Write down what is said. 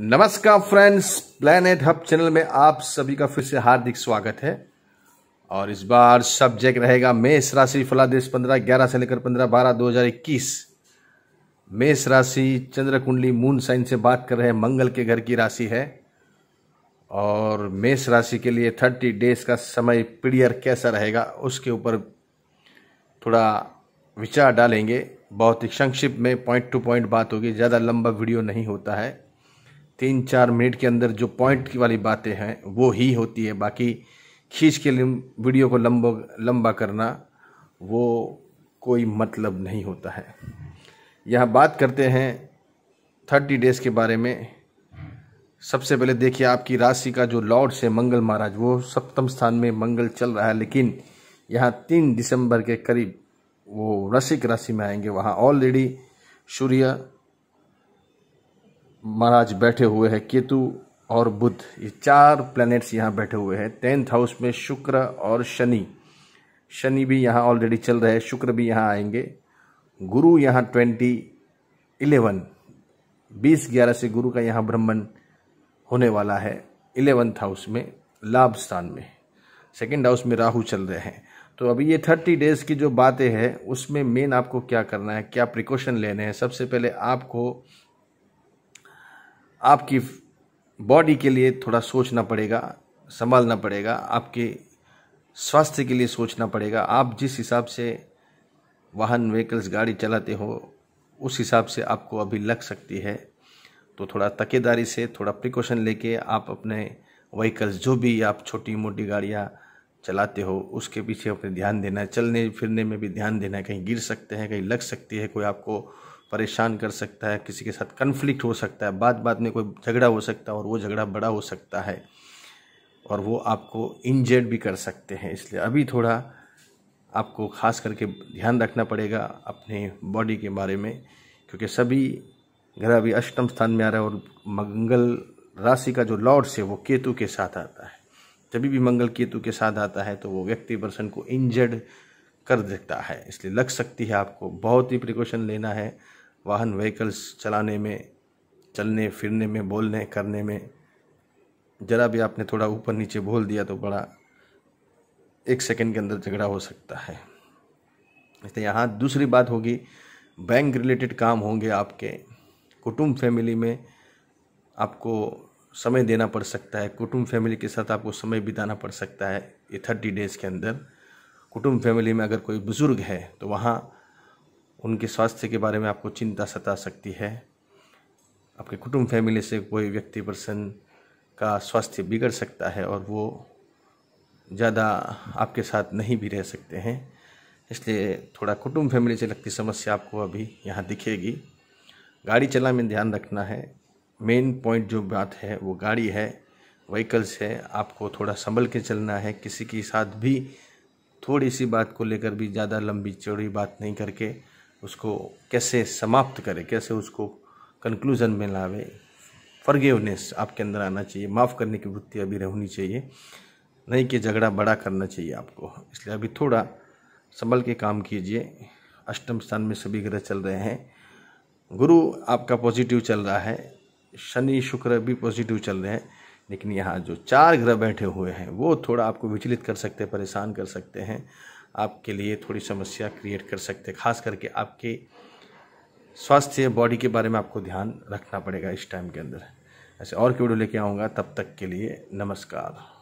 नमस्कार friends planet hub channel में आप सभी का फिर से हार्दिक स्वागत है और इस बार सब्जेक्ट रहेगा मेष राशि फलादेश पंद्रह ग्यारह से लेकर पंद्रह बारह दो हजार इक्कीस मेष राशि चंद्र कुंडली मून साइन से बात कर रहे हैं मंगल के घर की राशि है और मेष राशि के लिए थर्टी डेज का समय पीड़ियर कैसा रहेगा उसके ऊपर थोड़ा विचार डालेंगे बहुत ही संक्षिप्त में पॉइंट टू पॉइंट बात होगी ज़्यादा लंबा वीडियो नहीं होता है तीन चार मिनट के अंदर जो पॉइंट की वाली बातें हैं वो ही होती है बाकी खींच के वीडियो को लंबो लंबा करना वो कोई मतलब नहीं होता है यह बात करते हैं थर्टी डेज़ के बारे में सबसे पहले देखिए आपकी राशि का जो लॉर्ड्स है मंगल महाराज वो सप्तम स्थान में मंगल चल रहा है लेकिन यहाँ तीन दिसंबर के करीब वो रसिक राशि में आएंगे वहाँ ऑलरेडी सूर्य महाराज बैठे हुए हैं केतु और बुध ये चार प्लैनेट्स यहाँ बैठे हुए हैं टेंथ हाउस में शुक्र और शनि शनि भी यहाँ ऑलरेडी चल रहे हैं शुक्र भी यहाँ आएंगे गुरु यहाँ ट्वेंटी इलेवन बीस ग्यारह से गुरु का यहाँ ब्रह्मण होने वाला है इलेवेंथ हाउस में लाभ स्थान में सेकेंड हाउस में राहु चल रहे हैं तो अभी ये थर्टी डेज की जो बातें हैं उसमें मेन आपको क्या करना है क्या प्रिकॉशन लेने हैं सबसे पहले आपको आपकी बॉडी के लिए थोड़ा सोचना पड़ेगा संभालना पड़ेगा आपके स्वास्थ्य के लिए सोचना पड़ेगा आप जिस हिसाब से वाहन व्हीकल्स गाड़ी चलाते हो उस हिसाब से आपको अभी लग सकती है तो थोड़ा तकेदारी से थोड़ा प्रिकॉशन लेके आप अपने व्हीकल्स जो भी आप छोटी मोटी गाड़ियाँ चलाते हो उसके पीछे अपने ध्यान देना है चलने फिरने में भी ध्यान देना है कहीं गिर सकते हैं कहीं लग सकती है कोई आपको परेशान कर सकता है किसी के साथ कन्फ्लिक्ट हो सकता है बात बात में कोई झगड़ा हो सकता है और वो झगड़ा बड़ा हो सकता है और वो आपको इंजर्ड भी कर सकते हैं इसलिए अभी थोड़ा आपको खास करके ध्यान रखना पड़ेगा अपने बॉडी के बारे में क्योंकि सभी ग्रह अभी अष्टम स्थान में आ रहा है और मंगल राशि का जो लॉर्ड्स है वो केतु के साथ आता है जब भी मंगल केतु के साथ आता है तो वो व्यक्ति पर्सन को इंजर्ड कर देता है इसलिए लग सकती है आपको बहुत ही प्रिकॉशन लेना है वाहन व्हीकल्स चलाने में चलने फिरने में बोलने करने में ज़रा भी आपने थोड़ा ऊपर नीचे बोल दिया तो बड़ा एक सेकंड के अंदर झगड़ा हो सकता है इसलिए यहाँ दूसरी बात होगी बैंक रिलेटेड काम होंगे आपके कुटुंब फैमिली में आपको समय देना पड़ सकता है कुटुंब फैमिली के साथ आपको समय बिताना पड़ सकता है ये थर्टी डेज़ के अंदर कुटुंब फैमिली में अगर कोई बुज़ुर्ग है तो वहाँ उनके स्वास्थ्य के बारे में आपको चिंता सता सकती है आपके कुटुंब फैमिली से कोई व्यक्ति पर्सन का स्वास्थ्य बिगड़ सकता है और वो ज़्यादा आपके साथ नहीं भी रह सकते हैं इसलिए थोड़ा कुटुंब फैमिली से लगती समस्या आपको अभी यहाँ दिखेगी गाड़ी चला में ध्यान रखना है मेन पॉइंट जो बात है वो गाड़ी है व्हीकल्स है आपको थोड़ा संभल के चलना है किसी के साथ भी थोड़ी सी बात को लेकर भी ज़्यादा लंबी चौड़ी बात नहीं करके उसको कैसे समाप्त करे कैसे उसको कंक्लूज़न में लावे फर्गेवनेस आपके अंदर आना चाहिए माफ़ करने की वृत्ति अभी रहनी चाहिए नहीं कि झगड़ा बड़ा करना चाहिए आपको इसलिए अभी थोड़ा संभल के काम कीजिए अष्टम स्थान में सभी ग्रह चल रहे हैं गुरु आपका पॉजिटिव चल रहा है शनि शुक्र भी पॉजिटिव चल रहे हैं लेकिन यहाँ जो चार ग्रह बैठे हुए हैं वो थोड़ा आपको विचलित कर सकते हैं परेशान कर सकते हैं आपके लिए थोड़ी समस्या क्रिएट कर सकते हैं खास करके आपके स्वास्थ्य बॉडी के बारे में आपको ध्यान रखना पड़ेगा इस टाइम के अंदर ऐसे और की वीडियो लेके आऊँगा तब तक के लिए नमस्कार